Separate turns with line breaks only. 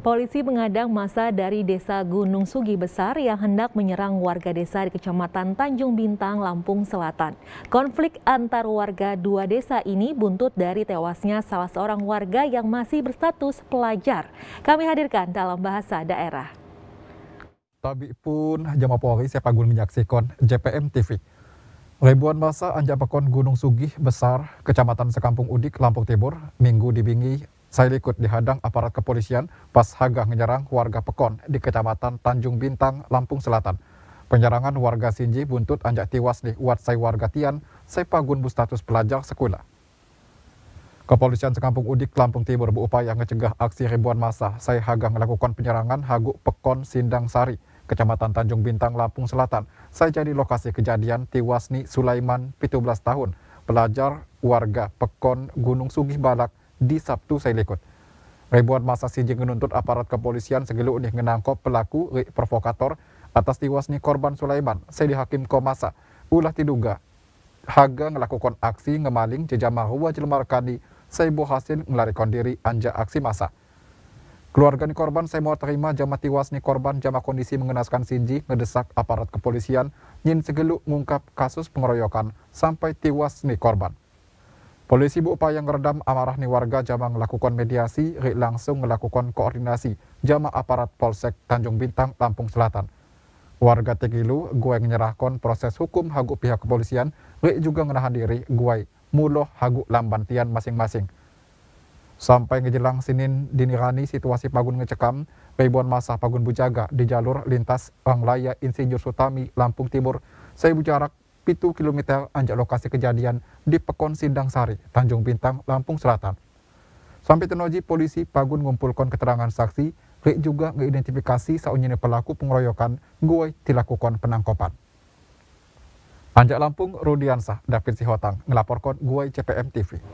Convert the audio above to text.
Polisi mengadang masa dari desa Gunung Sugi Besar yang hendak menyerang warga desa di kecamatan Tanjung Bintang, Lampung Selatan. Konflik antar warga dua desa ini buntut dari tewasnya salah seorang warga yang masih berstatus pelajar. Kami hadirkan dalam bahasa daerah.
Tapi pun jamaah Polri sepagun menyaksikan JPM TV. Ribuan masa Anjapakon Gunung Sugih Besar, Kecamatan Sekampung Udik, Lampung Timur, Minggu dibingi saya ikut dihadang aparat kepolisian pas Haga menyerang warga Pekon di Kecamatan Tanjung Bintang, Lampung Selatan. Penyerangan warga Sinji buntut anjak tiwas di saya warga Tian, bu status pelajar sekolah. Kepolisian Sekampung Udik Lampung Timur berupaya mencegah aksi ribuan massa. Saya Hagang melakukan penyerangan Hagu Pekon Sindang Sari, Kecamatan Tanjung Bintang, Lampung Selatan. Saya jadi lokasi kejadian Tiwasni Sulaiman, 17 tahun, pelajar warga Pekon Gunung Sugih Balak, di Sabtu saya lekot. Ribuan masa sijing menuntut aparat kepolisian segelu unih menangkap pelaku provokator atas tiwasnya korban Sulaiman. Saya dihakim komasa. Ulah diduga Haga melakukan aksi ngemaling jejama huwa jelmar kadi saya berhasil melarikan diri anja aksi masa. Keluarga ni korban saya mau terima jama tiwas ni korban jama kondisi mengenaskan Sinji ngedesak aparat kepolisian nyin segeluk mengungkap kasus pengeroyokan sampai tiwas ni korban. Polisi berupaya meredam amarah ni warga jama melakukan mediasi, rik langsung melakukan koordinasi jama aparat Polsek Tanjung Bintang, Lampung Selatan. Warga Tegilu, Guai menyerahkan proses hukum hagu pihak kepolisian, rik juga menahan diri Guai, Muloh, Hagu, Lambantian masing-masing. Sampai ngejelang Senin dinirani situasi Pagun ngecekam, ribuan masa Pagun Bujaga di jalur lintas Anglaya Insinyur Sutami, Lampung Timur, saya bujarak pitu kilometer anjak lokasi kejadian di Pekon Sindang Sari, Tanjung Bintang, Lampung Selatan. Sampai tenoji polisi Pagun ngumpulkan keterangan saksi, Rik juga ngeidentifikasi saunyini pelaku pengeroyokan gue dilakukan penangkapan. Anjak Lampung, Rudiansah, David Sihotang, ngelaporkan gue CPM TV.